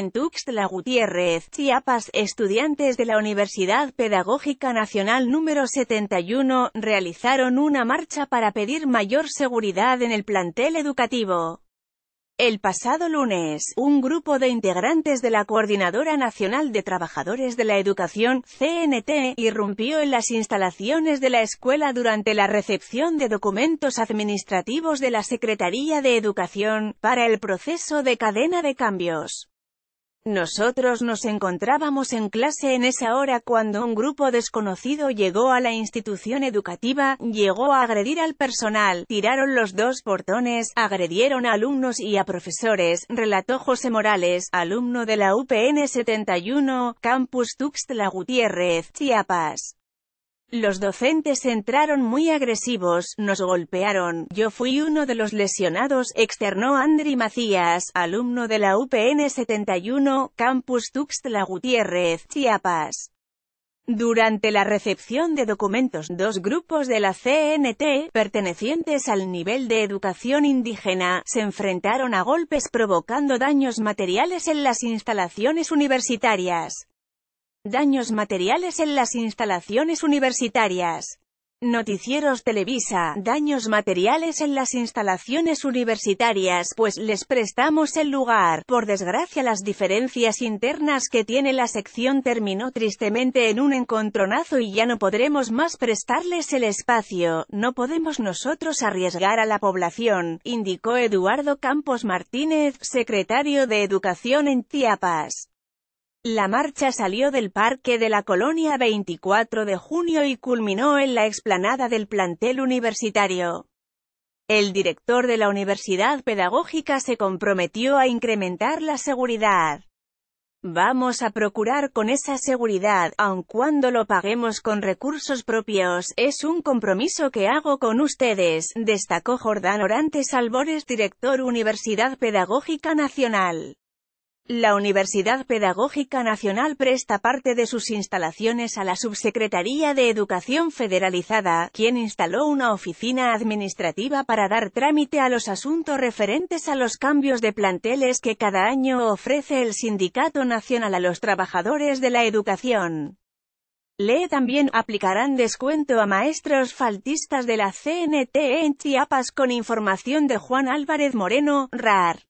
en Tuxtla Gutiérrez, Chiapas, estudiantes de la Universidad Pedagógica Nacional número 71, realizaron una marcha para pedir mayor seguridad en el plantel educativo. El pasado lunes, un grupo de integrantes de la Coordinadora Nacional de Trabajadores de la Educación, CNT, irrumpió en las instalaciones de la escuela durante la recepción de documentos administrativos de la Secretaría de Educación, para el proceso de cadena de cambios. Nosotros nos encontrábamos en clase en esa hora cuando un grupo desconocido llegó a la institución educativa, llegó a agredir al personal, tiraron los dos portones, agredieron a alumnos y a profesores, relató José Morales, alumno de la UPN 71, Campus Tuxtla Gutiérrez, Chiapas. Los docentes entraron muy agresivos, nos golpearon, yo fui uno de los lesionados, externó Andri Macías, alumno de la UPN 71, Campus Tuxtla Gutiérrez, Chiapas. Durante la recepción de documentos, dos grupos de la CNT, pertenecientes al nivel de educación indígena, se enfrentaron a golpes provocando daños materiales en las instalaciones universitarias. Daños materiales en las instalaciones universitarias. Noticieros Televisa, daños materiales en las instalaciones universitarias, pues les prestamos el lugar. Por desgracia las diferencias internas que tiene la sección terminó tristemente en un encontronazo y ya no podremos más prestarles el espacio, no podemos nosotros arriesgar a la población, indicó Eduardo Campos Martínez, secretario de Educación en Chiapas. La marcha salió del Parque de la Colonia 24 de junio y culminó en la explanada del plantel universitario. El director de la Universidad Pedagógica se comprometió a incrementar la seguridad. Vamos a procurar con esa seguridad, aun cuando lo paguemos con recursos propios, es un compromiso que hago con ustedes, destacó Jordán Orantes Albores, director Universidad Pedagógica Nacional. La Universidad Pedagógica Nacional presta parte de sus instalaciones a la Subsecretaría de Educación Federalizada, quien instaló una oficina administrativa para dar trámite a los asuntos referentes a los cambios de planteles que cada año ofrece el Sindicato Nacional a los Trabajadores de la Educación. Lee también aplicarán descuento a maestros faltistas de la CNT en Chiapas con información de Juan Álvarez Moreno, RAR.